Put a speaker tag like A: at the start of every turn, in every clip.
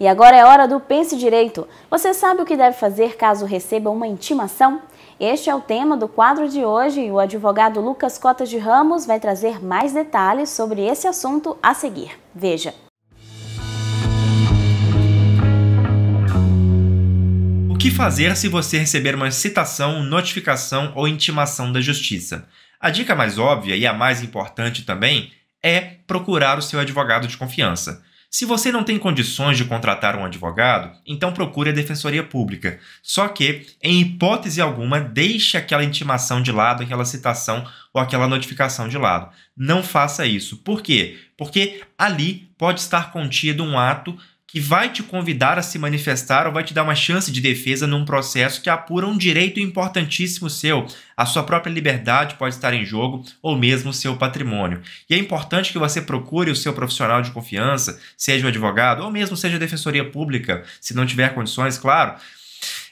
A: E agora é hora do Pense Direito. Você sabe o que deve fazer caso receba uma intimação? Este é o tema do quadro de hoje e o advogado Lucas Cotas de Ramos vai trazer mais detalhes sobre esse assunto a seguir. Veja. O que fazer se você receber uma citação, notificação ou intimação da justiça? A dica mais óbvia e a mais importante também é procurar o seu advogado de confiança. Se você não tem condições de contratar um advogado, então procure a defensoria pública. Só que, em hipótese alguma, deixe aquela intimação de lado, aquela citação ou aquela notificação de lado. Não faça isso. Por quê? Porque ali pode estar contido um ato que vai te convidar a se manifestar ou vai te dar uma chance de defesa num processo que apura um direito importantíssimo seu. A sua própria liberdade pode estar em jogo ou mesmo o seu patrimônio. E é importante que você procure o seu profissional de confiança, seja o advogado ou mesmo seja a defensoria pública, se não tiver condições, claro.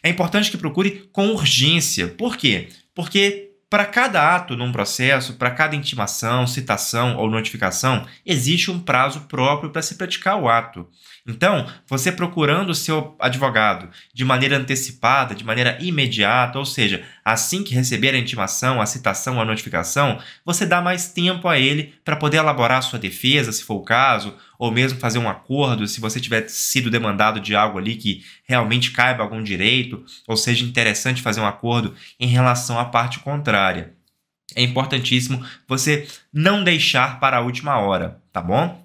A: É importante que procure com urgência. Por quê? Porque para cada ato num processo, para cada intimação, citação ou notificação, existe um prazo próprio para se praticar o ato. Então, você procurando o seu advogado de maneira antecipada, de maneira imediata, ou seja, assim que receber a intimação, a citação, a notificação, você dá mais tempo a ele para poder elaborar a sua defesa, se for o caso, ou mesmo fazer um acordo, se você tiver sido demandado de algo ali que realmente caiba algum direito, ou seja interessante fazer um acordo em relação à parte contrária. É importantíssimo você não deixar para a última hora, tá bom?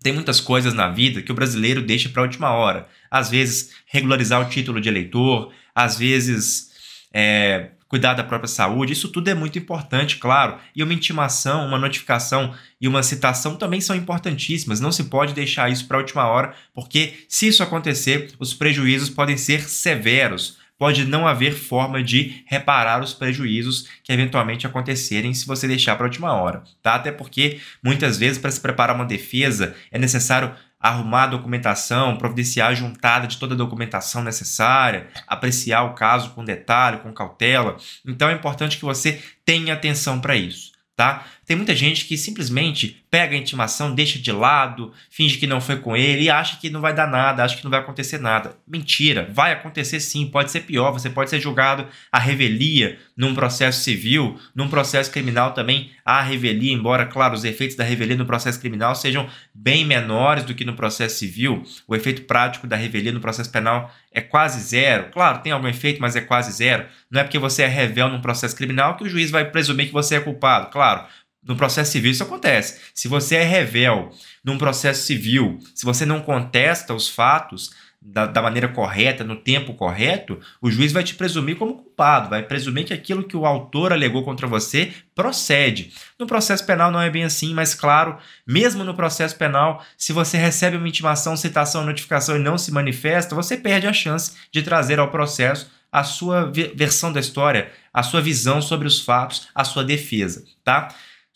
A: Tem muitas coisas na vida que o brasileiro deixa para a última hora. Às vezes, regularizar o título de eleitor, às vezes, é, cuidar da própria saúde. Isso tudo é muito importante, claro. E uma intimação, uma notificação e uma citação também são importantíssimas. Não se pode deixar isso para a última hora, porque se isso acontecer, os prejuízos podem ser severos pode não haver forma de reparar os prejuízos que eventualmente acontecerem se você deixar para a última hora, tá? Até porque muitas vezes para se preparar uma defesa é necessário arrumar a documentação, providenciar a juntada de toda a documentação necessária, apreciar o caso com detalhe, com cautela. Então é importante que você tenha atenção para isso, tá? Tem muita gente que simplesmente pega a intimação, deixa de lado, finge que não foi com ele e acha que não vai dar nada, acha que não vai acontecer nada. Mentira, vai acontecer sim, pode ser pior, você pode ser julgado à revelia num processo civil, num processo criminal também à revelia, embora, claro, os efeitos da revelia no processo criminal sejam bem menores do que no processo civil, o efeito prático da revelia no processo penal é quase zero. Claro, tem algum efeito, mas é quase zero. Não é porque você é revel num processo criminal que o juiz vai presumir que você é culpado, claro no processo civil isso acontece. Se você é revel num processo civil, se você não contesta os fatos da, da, maneira correta, no tempo correto, o juiz vai te presumir como culpado, vai presumir que aquilo que o autor alegou contra você procede. No processo penal não é bem assim, mas claro, mesmo no processo penal, se você recebe uma intimação, citação, notificação e não se manifesta, você perde a chance de trazer ao processo a sua versão da história, a sua visão sobre os fatos, a sua defesa, tá?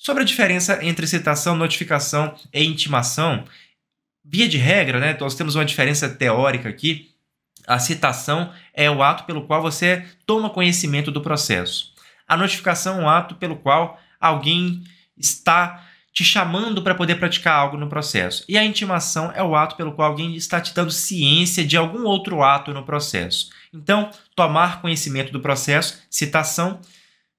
A: Sobre a diferença entre citação, notificação e intimação, via de regra, né, nós temos uma diferença teórica aqui. A citação é o ato pelo qual você toma conhecimento do processo. A notificação é um ato pelo qual alguém está te chamando para poder praticar algo no processo. E a intimação é o ato pelo qual alguém está te dando ciência de algum outro ato no processo. Então, tomar conhecimento do processo, citação,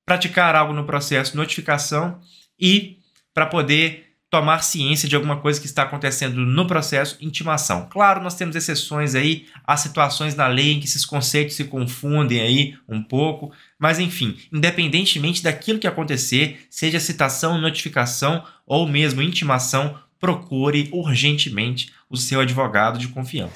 A: praticar algo no processo, notificação e para poder tomar ciência de alguma coisa que está acontecendo no processo, intimação. Claro, nós temos exceções aí, há situações na lei em que esses conceitos se confundem aí um pouco, mas enfim, independentemente daquilo que acontecer, seja citação, notificação ou mesmo intimação, procure urgentemente o seu advogado de confiança.